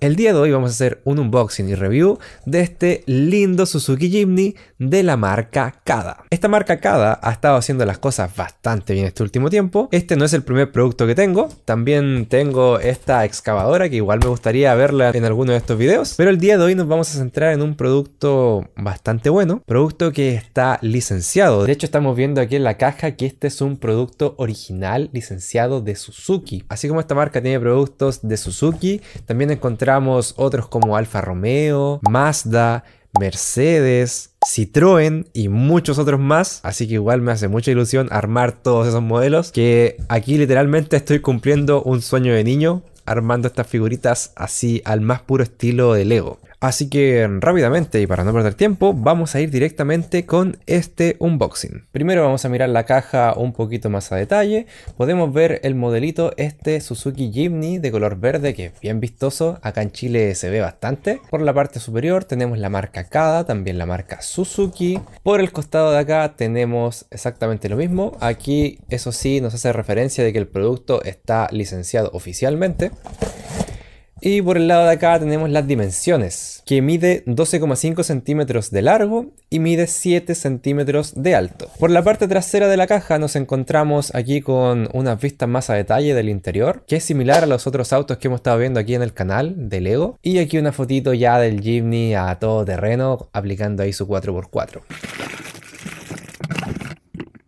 El día de hoy vamos a hacer un unboxing y review de este lindo Suzuki Jimny de la marca Kada. Esta marca Kada ha estado haciendo las cosas bastante bien este último tiempo. Este no es el primer producto que tengo. También tengo esta excavadora que igual me gustaría verla en alguno de estos videos. Pero el día de hoy nos vamos a centrar en un producto bastante bueno. Producto que está licenciado. De hecho estamos viendo aquí en la caja que este es un producto original licenciado de Suzuki. Así como esta marca tiene productos de Suzuki, también encontré otros como Alfa Romeo, Mazda, Mercedes, Citroën y muchos otros más. Así que igual me hace mucha ilusión armar todos esos modelos. Que aquí literalmente estoy cumpliendo un sueño de niño armando estas figuritas así al más puro estilo de Lego. Así que mm, rápidamente y para no perder tiempo, vamos a ir directamente con este unboxing. Primero vamos a mirar la caja un poquito más a detalle. Podemos ver el modelito este Suzuki Jimny de color verde que es bien vistoso. Acá en Chile se ve bastante. Por la parte superior tenemos la marca Kada, también la marca Suzuki. Por el costado de acá tenemos exactamente lo mismo. Aquí eso sí nos hace referencia de que el producto está licenciado oficialmente. Y por el lado de acá tenemos las dimensiones, que mide 12,5 centímetros de largo y mide 7 centímetros de alto. Por la parte trasera de la caja nos encontramos aquí con unas vistas más a detalle del interior, que es similar a los otros autos que hemos estado viendo aquí en el canal de Lego. Y aquí una fotito ya del Jimny a todo terreno, aplicando ahí su 4x4.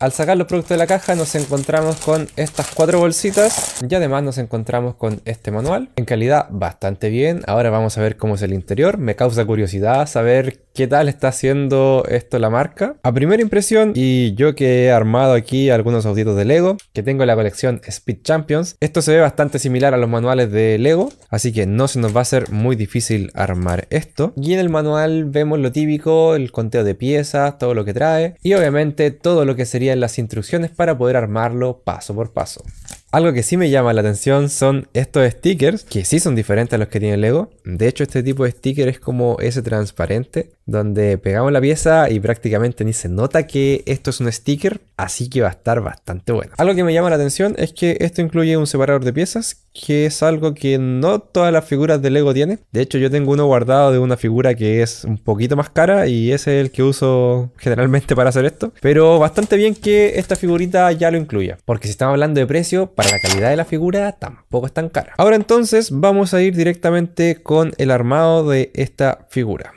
Al sacar los productos de la caja nos encontramos con estas cuatro bolsitas y además nos encontramos con este manual en calidad bastante bien. Ahora vamos a ver cómo es el interior. Me causa curiosidad saber qué tal está haciendo esto la marca. A primera impresión y yo que he armado aquí algunos auditos de Lego que tengo en la colección Speed Champions. Esto se ve bastante similar a los manuales de Lego así que no se nos va a ser muy difícil armar esto. Y en el manual vemos lo típico, el conteo de piezas, todo lo que trae y obviamente todo lo que sería las instrucciones para poder armarlo paso por paso. Algo que sí me llama la atención son estos stickers, que sí son diferentes a los que tiene Lego. De hecho, este tipo de sticker es como ese transparente, donde pegamos la pieza y prácticamente ni se nota que esto es un sticker, así que va a estar bastante bueno. Algo que me llama la atención es que esto incluye un separador de piezas que es algo que no todas las figuras de Lego tienen. De hecho, yo tengo uno guardado de una figura que es un poquito más cara y ese es el que uso generalmente para hacer esto. Pero bastante bien que esta figurita ya lo incluya, porque si estamos hablando de precio, para la calidad de la figura tampoco es tan cara. Ahora entonces vamos a ir directamente con el armado de esta figura.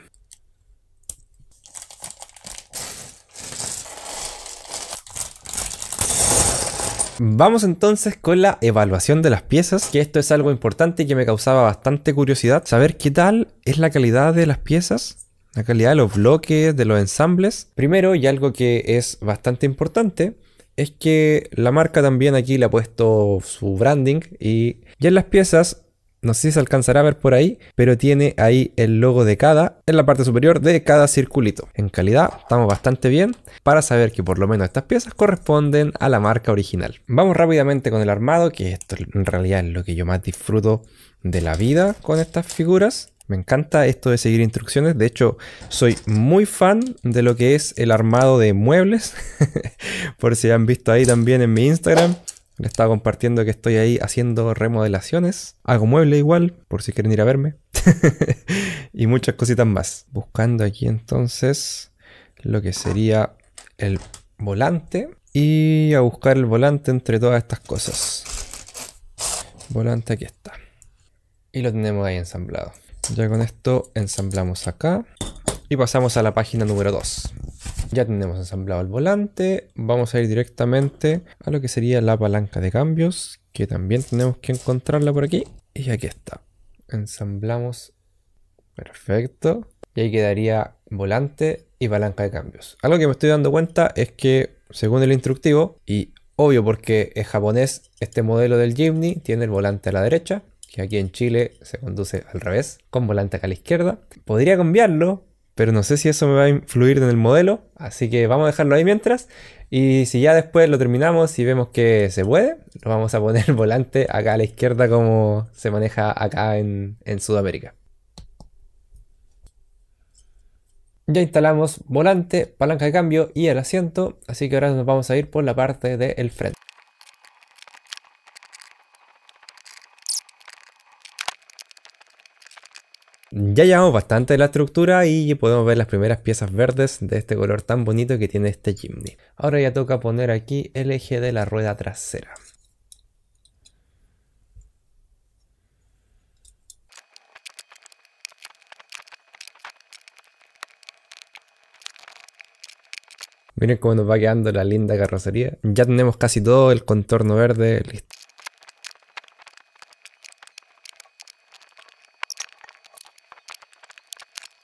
Vamos entonces con la evaluación de las piezas, que esto es algo importante y que me causaba bastante curiosidad. Saber qué tal es la calidad de las piezas la calidad de los bloques, de los ensambles. Primero, y algo que es bastante importante, es que la marca también aquí le ha puesto su branding y ya en las piezas no sé si se alcanzará a ver por ahí, pero tiene ahí el logo de cada, en la parte superior de cada circulito. En calidad estamos bastante bien para saber que por lo menos estas piezas corresponden a la marca original. Vamos rápidamente con el armado, que esto en realidad es lo que yo más disfruto de la vida con estas figuras. Me encanta esto de seguir instrucciones. De hecho, soy muy fan de lo que es el armado de muebles. por si han visto ahí también en mi Instagram. Le estaba compartiendo que estoy ahí haciendo remodelaciones. Hago mueble igual, por si quieren ir a verme. y muchas cositas más. Buscando aquí entonces lo que sería el volante. Y a buscar el volante entre todas estas cosas. Volante aquí está. Y lo tenemos ahí ensamblado. Ya con esto ensamblamos acá. Y pasamos a la página número 2. Ya tenemos ensamblado el volante, vamos a ir directamente a lo que sería la palanca de cambios, que también tenemos que encontrarla por aquí. Y aquí está, ensamblamos, perfecto. Y ahí quedaría volante y palanca de cambios. Algo que me estoy dando cuenta es que, según el instructivo, y obvio porque es japonés, este modelo del Jimny tiene el volante a la derecha, que aquí en Chile se conduce al revés, con volante acá a la izquierda. Podría cambiarlo, pero no sé si eso me va a influir en el modelo, así que vamos a dejarlo ahí mientras. Y si ya después lo terminamos y vemos que se puede, lo vamos a poner volante acá a la izquierda como se maneja acá en, Sudamérica. Ya instalamos volante, palanca de cambio y el asiento, así que ahora nos vamos a ir por la parte del frente. Ya llevamos bastante de la estructura y podemos ver las primeras piezas verdes de este color tan bonito que tiene este chimney. Ahora ya toca poner aquí el eje de la rueda trasera. Miren cómo nos va quedando la linda carrocería. Ya tenemos casi todo el contorno verde listo.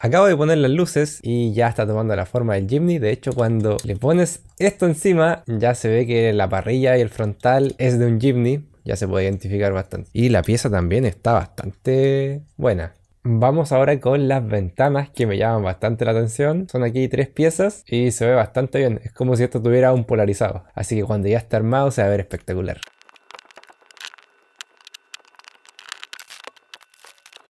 Acabo de poner las luces y ya está tomando la forma del Jimny. De hecho, cuando le pones esto encima, ya se ve que la parrilla y el frontal es de un Jimny. Ya se puede identificar bastante. Y la pieza también está bastante buena. Vamos ahora con las ventanas que me llaman bastante la atención. Son aquí tres piezas y se ve bastante bien. Es como si esto tuviera un polarizado. Así que cuando ya esté armado se va a ver espectacular.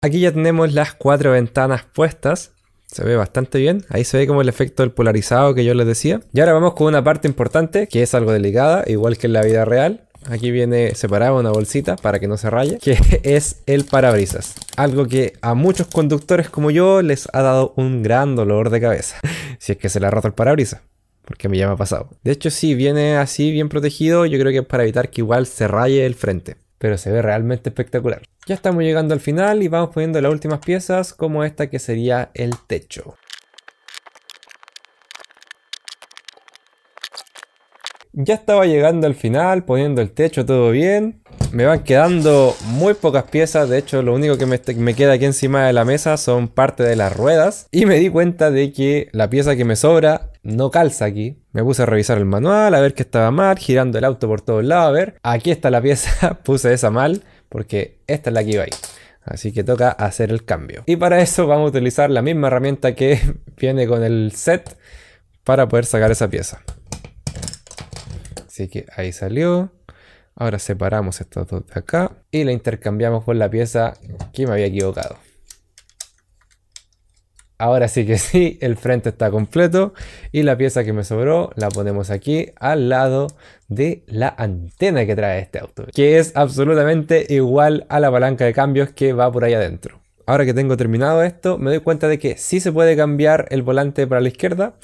Aquí ya tenemos las cuatro ventanas puestas. Se ve bastante bien. Ahí se ve como el efecto del polarizado que yo les decía. Y ahora vamos con una parte importante, que es algo delicada, igual que en la vida real. Aquí viene separada una bolsita para que no se raye, que es el parabrisas. Algo que a muchos conductores como yo les ha dado un gran dolor de cabeza. si es que se le ha roto el parabrisas porque me llama pasado. De hecho, si viene así bien protegido, yo creo que es para evitar que igual se raye el frente pero se ve realmente espectacular. Ya estamos llegando al final y vamos poniendo las últimas piezas como esta que sería el techo. Ya estaba llegando al final, poniendo el techo todo bien. Me van quedando muy pocas piezas, de hecho lo único que me, queda aquí encima de la mesa son parte de las ruedas. Y me di cuenta de que la pieza que me sobra no calza aquí. Me puse a revisar el manual, a ver qué estaba mal, girando el auto por todos lados, a ver. Aquí está la pieza, puse esa mal, porque esta es la que iba ahí. Así que toca hacer el cambio. Y para eso vamos a utilizar la misma herramienta que viene con el set para poder sacar esa pieza. Así que ahí salió. Ahora separamos estas dos de acá y la intercambiamos con la pieza que me había equivocado. Ahora sí que sí, el frente está completo y la pieza que me sobró la ponemos aquí al lado de la antena que trae este auto, que es absolutamente igual a la palanca de cambios que va por ahí adentro. Ahora que tengo terminado esto, me doy cuenta de que sí se puede cambiar el volante para la izquierda,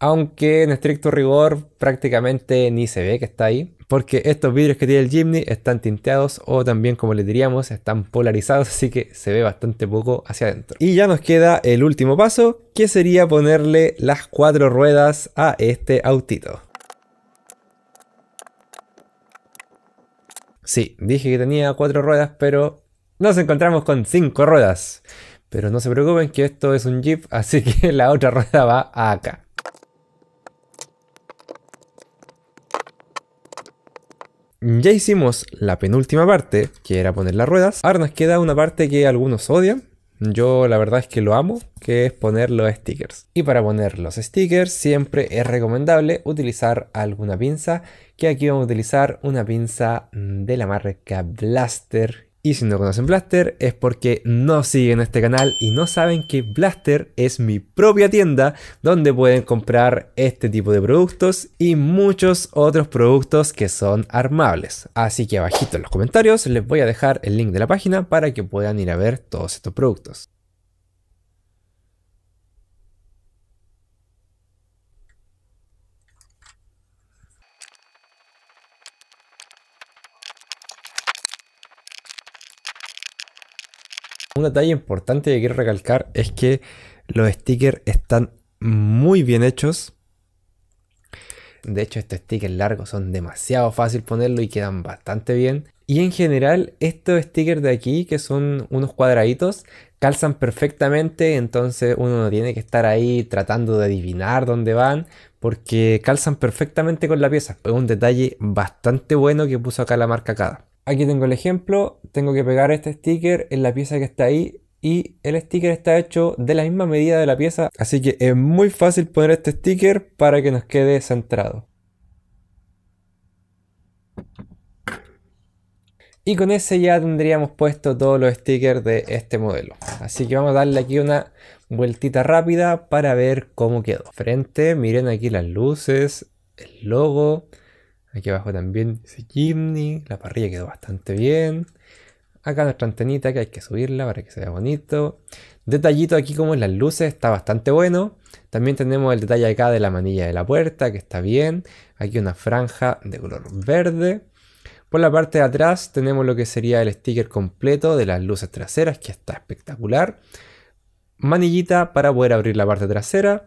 aunque en estricto rigor prácticamente ni se ve que está ahí porque estos vidrios que tiene el Jimny están tinteados o también como le diríamos están polarizados así que se ve bastante poco hacia adentro. Y ya nos queda el último paso que sería ponerle las cuatro ruedas a este autito. Sí, dije que tenía cuatro ruedas pero nos encontramos con cinco ruedas. Pero no se preocupen que esto es un Jeep así que la otra rueda va acá. Ya hicimos la penúltima parte, que era poner las ruedas. Ahora nos queda una parte que algunos odian. Yo la verdad es que lo amo, que es poner los stickers. Y para poner los stickers siempre es recomendable utilizar alguna pinza, que aquí vamos a utilizar una pinza de la marca Blaster y si no conocen Blaster es porque no siguen este canal y no saben que Blaster es mi propia tienda donde pueden comprar este tipo de productos y muchos otros productos que son armables. Así que abajito en los comentarios les voy a dejar el link de la página para que puedan ir a ver todos estos productos. Un detalle importante que quiero recalcar es que los stickers están muy bien hechos. De hecho, estos stickers largos son demasiado fácil ponerlo y quedan bastante bien. Y en general, estos stickers de aquí, que son unos cuadraditos, calzan perfectamente, entonces uno no tiene que estar ahí tratando de adivinar dónde van, porque calzan perfectamente con la pieza. Es un detalle bastante bueno que puso acá la marca Cada. Aquí tengo el ejemplo, tengo que pegar este sticker en la pieza que está ahí y el sticker está hecho de la misma medida de la pieza, así que es muy fácil poner este sticker para que nos quede centrado. Y con ese ya tendríamos puesto todos los stickers de este modelo. Así que vamos a darle aquí una vueltita rápida para ver cómo quedó. Frente, miren aquí las luces, el logo, Aquí abajo también dice Jimny. La parrilla quedó bastante bien. Acá nuestra antenita que hay que subirla para que se vea bonito. Detallito aquí como en las luces está bastante bueno. También tenemos el detalle acá de la manilla de la puerta que está bien. Aquí una franja de color verde. Por la parte de atrás tenemos lo que sería el sticker completo de las luces traseras que está espectacular. Manillita para poder abrir la parte trasera.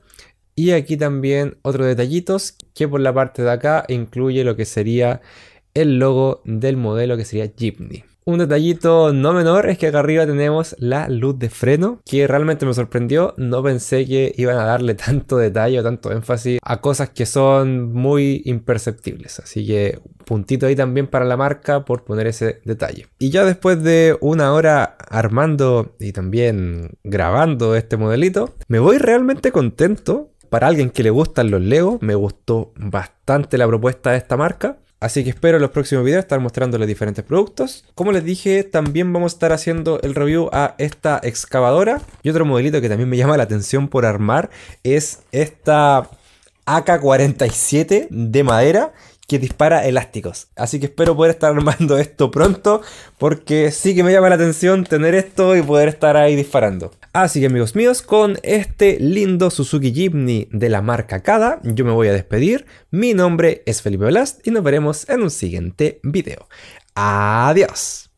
Y aquí también otro detallitos que por la parte de acá incluye lo que sería el logo del modelo que sería Jeepney. Un detallito no menor es que acá arriba tenemos la luz de freno, que realmente me sorprendió. No pensé que iban a darle tanto detalle o tanto énfasis a cosas que son muy imperceptibles. Así que puntito ahí también para la marca por poner ese detalle. Y ya después de una hora armando y también grabando este modelito, me voy realmente contento para alguien que le gustan los Lego, me gustó bastante la propuesta de esta marca. Así que espero en los próximos videos estar mostrándoles diferentes productos. Como les dije, también vamos a estar haciendo el review a esta excavadora. Y otro modelito que también me llama la atención por armar es esta AK-47 de madera que dispara elásticos. Así que espero poder estar armando esto pronto, porque sí que me llama la atención tener esto y poder estar ahí disparando. Así que amigos míos, con este lindo Suzuki Jimny de la marca Kada, yo me voy a despedir. Mi nombre es Felipe Blast y nos veremos en un siguiente video. Adiós.